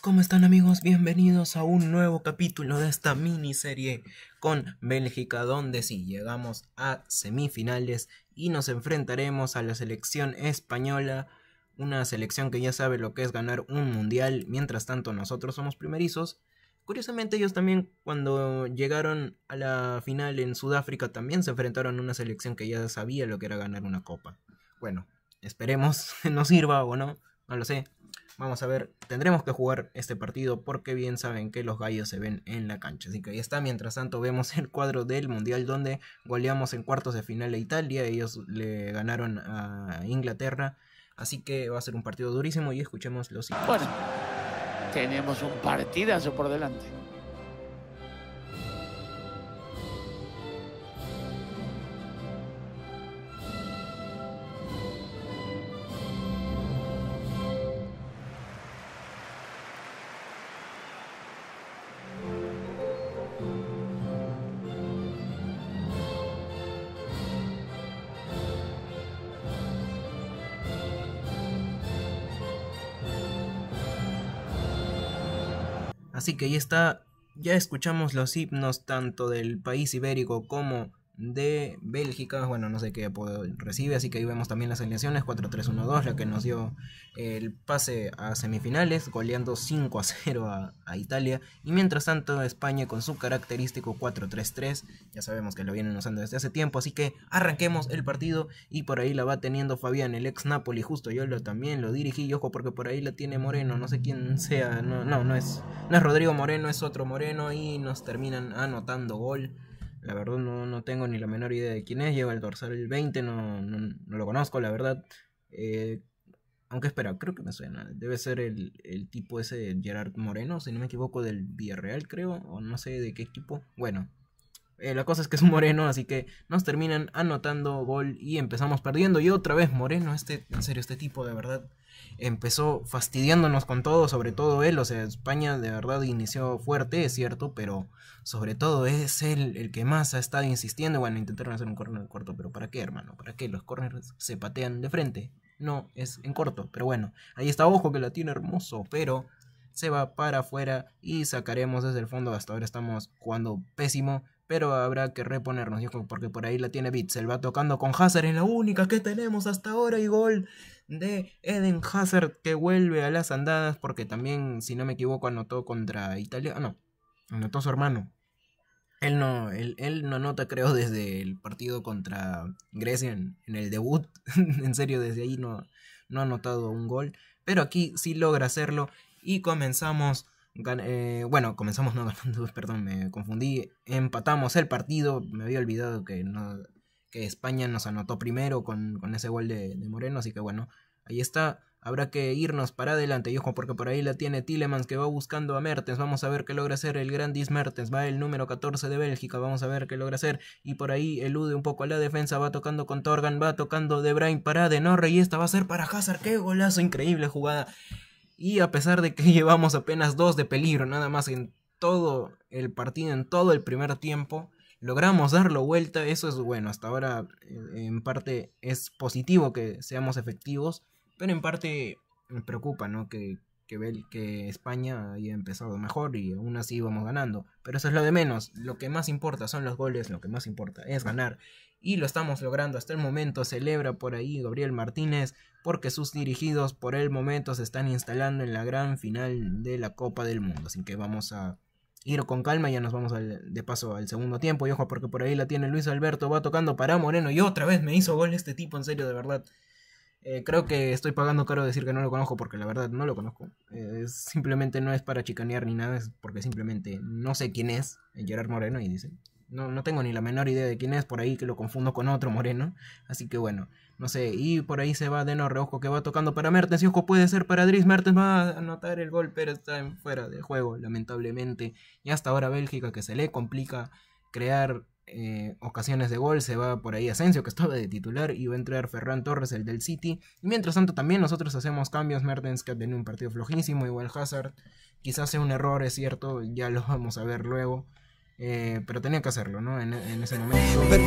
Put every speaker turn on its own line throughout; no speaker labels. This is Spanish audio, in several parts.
¿Cómo están amigos? Bienvenidos a un nuevo capítulo de esta miniserie con Bélgica donde sí llegamos a semifinales y nos enfrentaremos a la selección española, una selección que ya sabe lo que es ganar un mundial, mientras tanto nosotros somos primerizos. Curiosamente ellos también cuando llegaron a la final en Sudáfrica también se enfrentaron a una selección que ya sabía lo que era ganar una copa. Bueno, esperemos que nos sirva o no, no lo sé, Vamos a ver, tendremos que jugar este partido porque bien saben que los gallos se ven en la cancha. Así que ahí está, mientras tanto vemos el cuadro del Mundial donde goleamos en cuartos de final a Italia, ellos le ganaron a Inglaterra. Así que va a ser un partido durísimo y escuchemos los... Bueno, tenemos un partidazo por delante. Así que ahí está, ya escuchamos los himnos tanto del país ibérico como de Bélgica, bueno, no sé qué recibe, así que ahí vemos también las alineaciones, 4-3-1-2, la que nos dio el pase a semifinales, goleando 5-0 a, Italia, y mientras tanto España con su característico 4-3-3, ya sabemos que lo vienen usando desde hace tiempo, así que arranquemos el partido, y por ahí la va teniendo Fabián, el ex Napoli, justo yo lo, también lo dirigí, y ojo, porque por ahí la tiene Moreno, no sé quién sea, no, no, no es, no es Rodrigo Moreno, es otro Moreno, y nos terminan anotando gol, la verdad no, tengo ni la menor idea de quién es. Lleva el dorsal 20, no, no, no lo conozco, la verdad. Eh, aunque espera, creo que me suena. Debe ser el, el tipo ese de Gerard Moreno, si no me equivoco, del Villarreal, creo. O no sé de qué equipo. Bueno, eh, la cosa es que es un Moreno, así que nos terminan anotando gol y empezamos perdiendo. Y otra vez Moreno, este, en serio, este tipo de verdad empezó fastidiándonos con todo, sobre todo él. O sea, España de verdad inició fuerte, es cierto, pero sobre todo es él el que más ha estado insistiendo. Bueno, intentaron hacer un corner corto, pero ¿para qué, hermano? ¿Para qué? Los corners se patean de frente. No, es en corto, pero bueno, ahí está, ojo que la tiene hermoso, pero se va para afuera y sacaremos desde el fondo. Hasta ahora estamos jugando pésimo. Pero habrá que reponernos, dijo, porque por ahí la tiene bits Él va tocando con Hazard, es la única que tenemos hasta ahora. Y gol de Eden Hazard que vuelve a las andadas, porque también, si no me equivoco, anotó contra Italia. Ah, no, anotó su hermano. Él no, él, él no anota, creo, desde el partido contra Grecia en, el debut. en serio, desde ahí no, no ha anotado un gol. Pero aquí sí logra hacerlo. Y comenzamos eh, bueno, comenzamos no perdón, me confundí. Empatamos el partido, me había olvidado que, España nos anotó primero con, ese gol de, Moreno, así que bueno, ahí está. Habrá que irnos para adelante, y ojo, porque por ahí la tiene Tillemans que va buscando a Mertens. Vamos a ver qué logra hacer el gran Mertens. Va el número 14 de Bélgica, vamos a ver qué logra hacer. Y por ahí elude un poco a la defensa, va tocando con Torgan, va tocando De Bruyne para De Norre. Y esta va a ser para Hazard, qué golazo, increíble jugada. Y a pesar de que llevamos apenas dos de peligro, nada más en todo el partido, en todo el primer tiempo, logramos darlo vuelta. Eso es bueno. Hasta ahora, eh, en parte, es positivo que seamos efectivos, pero en parte me preocupa, ¿no? Que que, que España haya empezado mejor y aún así íbamos ganando. Pero eso es lo de menos. Lo que más importa son los goles, lo que más importa es ganar. Y lo estamos logrando hasta el momento. Celebra por ahí Gabriel Martínez porque sus dirigidos por el momento se están instalando en la gran final de la Copa del Mundo. Así que vamos a ir con calma, ya nos vamos de paso al segundo tiempo. Y ojo porque por ahí la tiene Luis Alberto, va tocando para Moreno y otra vez me hizo gol este tipo, en serio, de verdad. Eh, creo que estoy pagando caro decir que no lo conozco porque la verdad no lo conozco. Eh, simplemente no es para chicanear ni nada, es porque simplemente no sé quién es eh, Gerard Moreno y dice, no, no tengo ni la menor idea de quién es, por ahí que lo confundo con otro Moreno. Así que bueno, no sé, y por ahí se va no Rojo, que va tocando para Mertens, y Ojo puede ser para Dries, Mertens va a anotar el gol, pero está fuera de juego, lamentablemente. Y hasta ahora Bélgica que se le complica crear eh, ocasiones de gol, se va por ahí Asensio, que estaba de titular, y va a entrar Ferran Torres, el del City. Y mientras tanto, también nosotros hacemos cambios. Mertens, que ha tenido un partido flojísimo, igual Hazard. Quizás sea un error, es cierto, ya lo vamos a ver luego. Eh, pero tenía que hacerlo, ¿no? En, ese momento. Por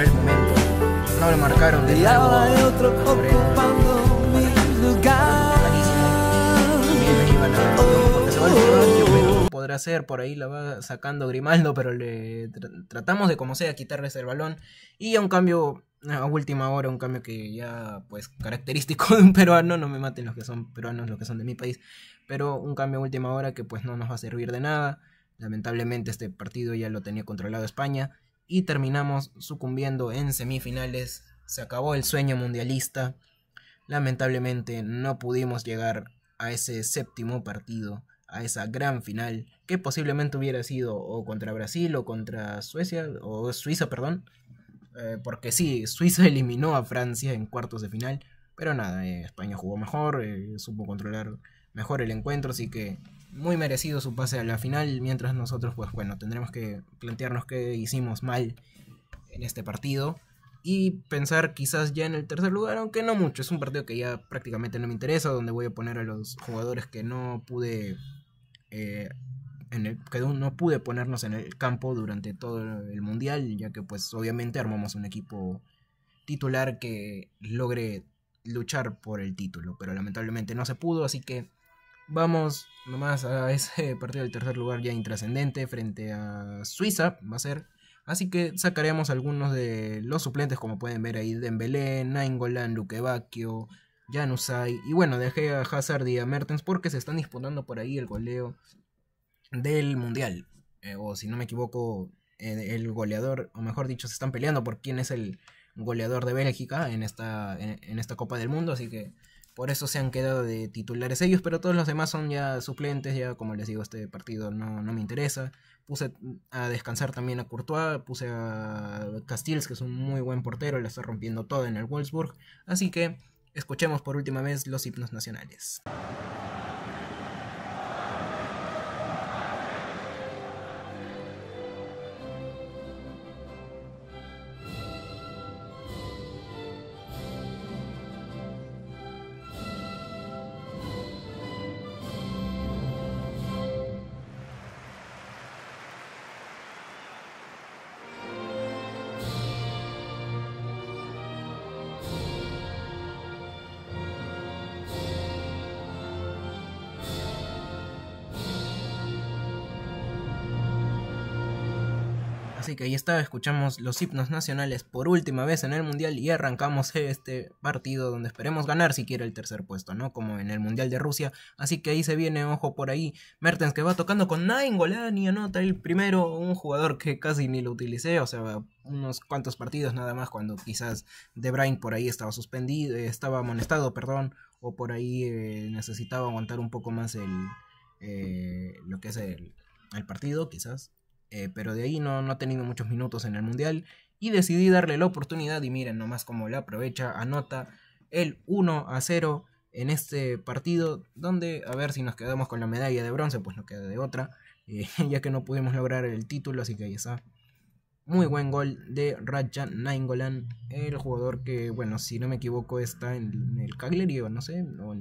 el momento, no le marcaron de podrá ser, por ahí la va sacando Grimaldo, pero le tratamos de como sea quitarles el balón. Y a un cambio, a última hora, un cambio que ya pues característico de un peruano, no me maten los que son peruanos, los que son de mi país, pero un cambio a última hora que pues no nos va a servir de nada. Lamentablemente este partido ya lo tenía controlado España y terminamos sucumbiendo en semifinales. Se acabó el sueño mundialista. Lamentablemente no pudimos llegar a ese séptimo partido a esa gran final que posiblemente hubiera sido o contra Brasil o contra Suecia o Suiza, perdón. Eh, porque sí, Suiza eliminó a Francia en cuartos de final, pero nada, eh, España jugó mejor, eh, supo controlar mejor el encuentro, así que muy merecido su pase a la final, mientras nosotros pues bueno, tendremos que plantearnos qué hicimos mal en este partido y pensar quizás ya en el tercer lugar, aunque no mucho, es un partido que ya prácticamente no me interesa, donde voy a poner a los jugadores que no pude eh, en el, que no pude ponernos en el campo durante todo el mundial, ya que pues obviamente armamos un equipo titular que logre luchar por el título, pero lamentablemente no se pudo, así que vamos nomás a ese partido del tercer lugar ya intrascendente frente a Suiza, va a ser. Así que sacaremos algunos de los suplentes, como pueden ver ahí, Dembélé, Nainggolan, Luquevaquio. Januzaj. Y bueno, dejé a Hazard y a Mertens porque se están disputando por ahí el goleo del Mundial. Eh, o si no me equivoco, el goleador, o mejor dicho, se están peleando por quién es el goleador de Bélgica en esta, en, esta Copa del Mundo. Así que por eso se han quedado de titulares ellos, pero todos los demás son ya suplentes, ya como les digo, este partido no, no me interesa. Puse a descansar también a Courtois, puse a Castils que es un muy buen portero, Le está rompiendo todo en el Wolfsburg. Así que Escuchemos por última vez los himnos nacionales. Así que ahí está, escuchamos los himnos nacionales por última vez en el Mundial y arrancamos este partido donde esperemos ganar siquiera el tercer puesto, ¿no? Como en el Mundial de Rusia. Así que ahí se viene, ojo por ahí, Mertens que va tocando con Nainggolan y anota el primero, un jugador que casi ni lo utilicé, o sea, unos cuantos partidos nada más cuando quizás De Bruyne por ahí estaba suspendido, eh, estaba amonestado, perdón, o por ahí eh, necesitaba aguantar un poco más el, eh, lo que es el, el partido, quizás. Eh, pero de ahí no, no ha tenido muchos minutos en el Mundial y decidí darle la oportunidad y miren nomás como la aprovecha, anota el 1 a 0 en este partido donde a ver si nos quedamos con la medalla de bronce, pues no queda de otra, eh, ya que no pudimos lograr el título, así que ahí está. Muy buen gol de Raja Nainggolan, el jugador que, bueno, si no me equivoco, está en el Cagliari no sé, o,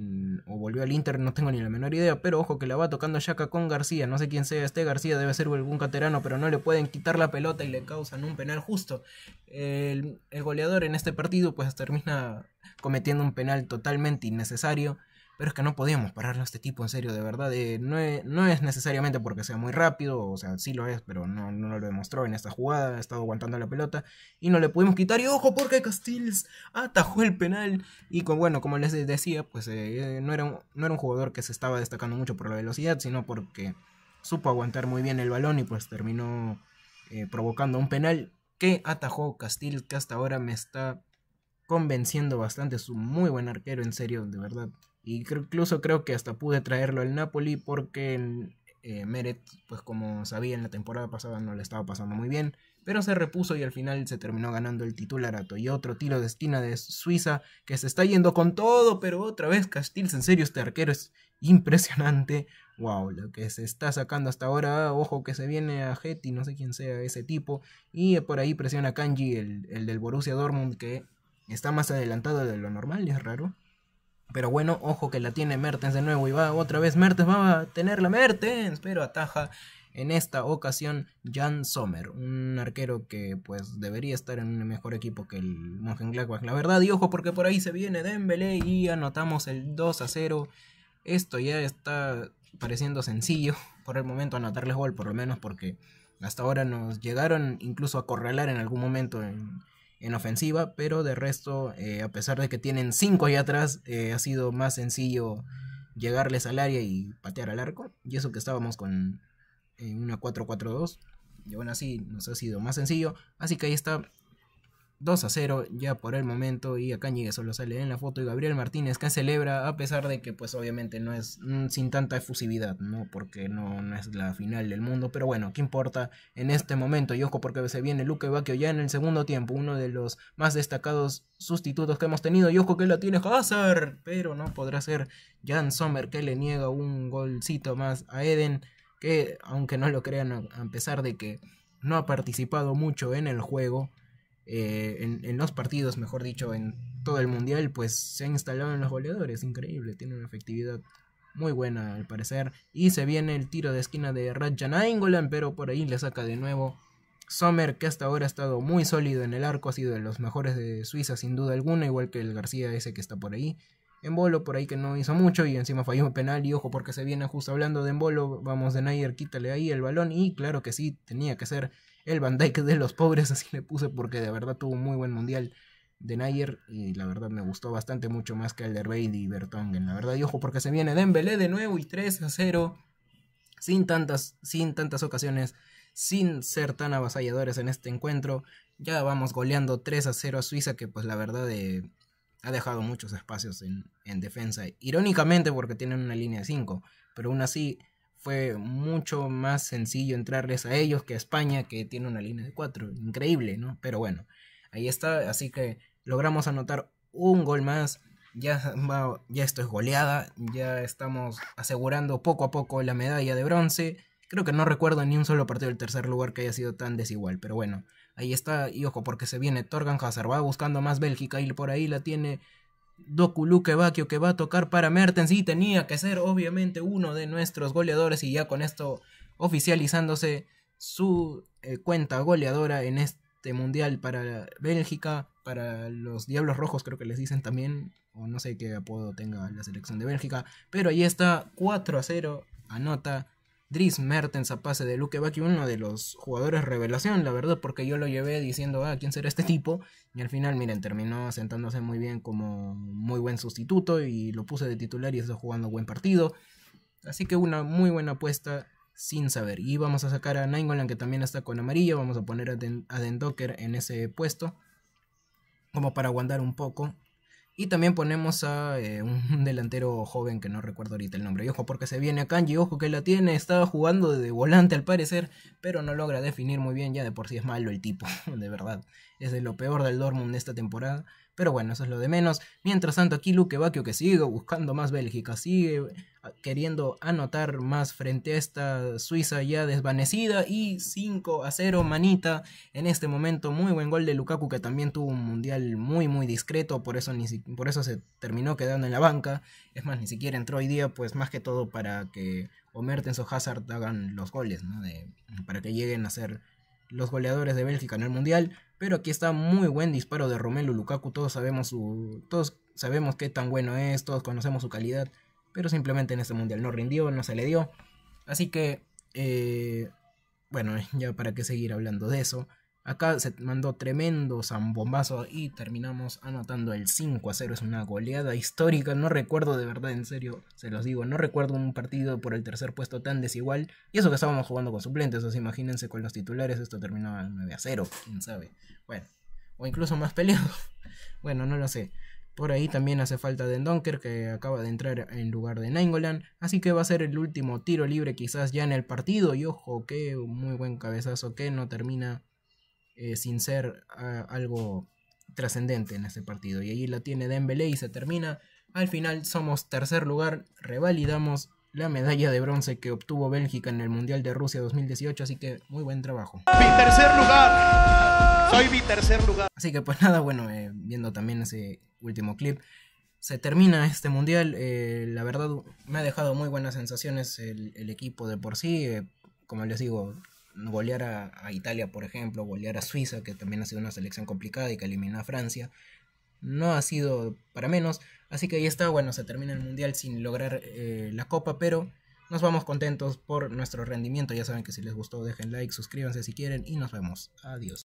volvió al Inter, no tengo ni la menor idea, pero ojo que la va tocando Shaka con García, no sé quién sea este García, debe ser algún caterano, pero no le pueden quitar la pelota y le causan un penal justo. El, el goleador en este partido pues termina cometiendo un penal totalmente innecesario pero es que no podíamos pararlo a este tipo, en serio, de verdad. Eh, e, no, es, necesariamente porque sea muy rápido, o sea, sí lo es, pero no, no lo demostró en esta jugada. Ha estado aguantando la pelota y no le pudimos quitar. Y ojo, porque Castiles atajó el penal. Y bueno, como les decía, pues eh, no, era un, no era un jugador que se estaba destacando mucho por la velocidad, sino porque supo aguantar muy bien el balón y pues terminó eh, provocando un penal que atajó Castiles, que hasta ahora me está convenciendo bastante. Es un muy buen arquero, en serio, de verdad. Y incluso creo que hasta pude traerlo al Napoli porque eh, Meret, pues como sabía en la temporada pasada no le estaba pasando muy bien, pero se repuso y al final se terminó ganando el titularato. Y otro tiro de esquina de Suiza que se está yendo con todo, pero otra vez Castils, en serio, este arquero es impresionante. Wow, lo que se está sacando hasta ahora, ojo que se viene a Getty, no sé quién sea ese tipo, y por ahí presiona Kanji, el, el del Borussia Dortmund, que está más adelantado de lo normal, es raro. Pero bueno, ojo que la tiene Mertens de nuevo y va otra vez Mertens, va a tener la Mertens, pero ataja en esta ocasión Jan Sommer, un arquero que pues debería estar en un mejor equipo que el Mönchengladbach, la verdad, y ojo porque por ahí se viene Dembélé y anotamos el 2 a 0. Esto ya está pareciendo sencillo por el momento anotarles gol, por lo menos porque hasta ahora nos llegaron incluso a corralar en algún momento en en ofensiva, pero de resto, eh, a pesar de que tienen 5 allá atrás, eh, ha sido más sencillo llegarles al área y patear al arco. Y eso que estábamos con eh, una 4-4-2. Y aún así nos ha sido más sencillo. Así que ahí está 2 a 0 ya por el momento y acá Ñigue solo sale en la foto y Gabriel Martínez que celebra a pesar de que pues obviamente no es mm, sin tanta efusividad, ¿no? Porque no, es la final del mundo, pero bueno, ¿qué importa en este momento? Y ojo porque se viene Luke Baquio ya en el segundo tiempo, uno de los más destacados sustitutos que hemos tenido y ojo que la tiene Hazard, pero no podrá ser Jan Sommer que le niega un golcito más a Eden que aunque no lo crean a pesar de que no ha participado mucho en el juego, eh, en, los partidos, mejor dicho, en todo el mundial, pues se han instalado en los goleadores, increíble, tiene una efectividad muy buena al parecer. Y se viene el tiro de esquina de Rajan Aingolan, pero por ahí le saca de nuevo Sommer, que hasta ahora ha estado muy sólido en el arco, ha sido de los mejores de Suiza sin duda alguna, igual que el García ese que está por ahí. en bolo por ahí que no hizo mucho y encima falló un penal y ojo porque se viene justo hablando de bolo vamos de Nayer, quítale ahí el balón y claro que sí, tenía que ser el Van de los pobres, así le puse, porque de verdad tuvo un muy buen mundial de Nayer y la verdad me gustó bastante mucho más que de rey y Bertongen. La verdad, y ojo, porque se viene Dembélé de nuevo y 3 a 0 sin tantas, sin tantas ocasiones, sin ser tan avasalladores en este encuentro. Ya vamos goleando 3 a 0 a Suiza, que pues la verdad eh, ha dejado muchos espacios en, en defensa. Irónicamente porque tienen una línea de 5, pero aún así fue mucho más sencillo entrarles a ellos que a España, que tiene una línea de cuatro. Increíble, ¿no? Pero bueno, ahí está. Así que logramos anotar un gol más. Ya, ya esto es goleada. Ya estamos asegurando poco a poco la medalla de bronce. Creo que no recuerdo ni un solo partido del tercer lugar que haya sido tan desigual, pero bueno, ahí está. Y ojo, porque se viene Torgan Hazard, va buscando más Bélgica y por ahí la tiene Doku Luke Bakio que va a tocar para Mertens y tenía que ser obviamente uno de nuestros goleadores y ya con esto oficializándose su eh, cuenta goleadora en este mundial para Bélgica, para los Diablos Rojos creo que les dicen también, o no sé qué apodo tenga la selección de Bélgica, pero ahí está 4 a 0, anota Dries Mertens a pase de Luke Bucky uno de los jugadores revelación, la verdad, porque yo lo llevé diciendo, ah, ¿quién será este tipo? Y al final, miren, terminó sentándose muy bien como muy buen sustituto y lo puse de titular y está jugando buen partido. Así que una muy buena apuesta sin saber. Y vamos a sacar a Nainggolan que también está con amarillo vamos a poner a, Den a en ese puesto como para aguantar un poco y también ponemos a eh, un delantero joven que no recuerdo ahorita el nombre. Y ojo, porque se viene a Kanji, ojo que la tiene, estaba jugando de volante al parecer, pero no logra definir muy bien, ya de por sí es malo el tipo, de verdad. Es de lo peor del Dortmund esta temporada. Pero bueno, eso es lo de menos. Mientras tanto, aquí Luque Bacchio que sigue buscando más Bélgica, sigue ah, queriendo anotar más frente a esta Suiza ya desvanecida y 5 a 0 manita en este momento muy buen gol de Lukaku que también tuvo un mundial muy muy discreto por eso ni por eso se terminó quedando en la banca es más ni siquiera entró hoy día pues más que todo para que Omertens o Hazard hagan los goles de, para que lleguen a ser los goleadores de Bélgica en el mundial pero aquí está muy buen disparo de Romelu Lukaku. Todos sabemos su. Todos sabemos qué tan bueno es. Todos conocemos su calidad. Pero simplemente en este mundial no rindió, no se le dio. Así que. Eh, bueno, ya para qué seguir hablando de eso. Acá se mandó tremendo zambombazo y terminamos anotando el 5 a 0. Es una goleada histórica. No recuerdo de verdad, en serio, se los digo. No recuerdo un partido por el tercer puesto tan desigual. Y eso que estábamos jugando con suplentes. O sea, imagínense con los titulares. Esto terminaba 9 a 0. Quién sabe. Bueno, o incluso más peleado. bueno, no lo sé. Por ahí también hace falta de Donker que acaba de entrar en lugar de Nainggolan, así que va a ser el último tiro libre quizás ya en el partido y ojo qué muy buen cabezazo que no termina eh, sin ser ah, algo trascendente en este partido. Y ahí la tiene Dembélé y se termina. Al final somos tercer lugar, revalidamos la medalla de bronce que obtuvo Bélgica en el Mundial de Rusia 2018, así que muy buen trabajo. Mi tercer lugar. Soy mi tercer lugar. Así que pues nada, bueno, eh, viendo también ese último clip, se termina este mundial. Eh, la verdad me ha dejado muy buenas sensaciones el, equipo de por sí. como les digo, golear a, Italia, por ejemplo, golear a Suiza, que también ha sido una selección complicada y que eliminó a Francia, no ha sido para menos. Así que ahí está, bueno, se termina el Mundial sin lograr eh, la Copa, pero nos vamos contentos por nuestro rendimiento. Ya saben que si les gustó, dejen like, suscríbanse si quieren y nos vemos. Adiós.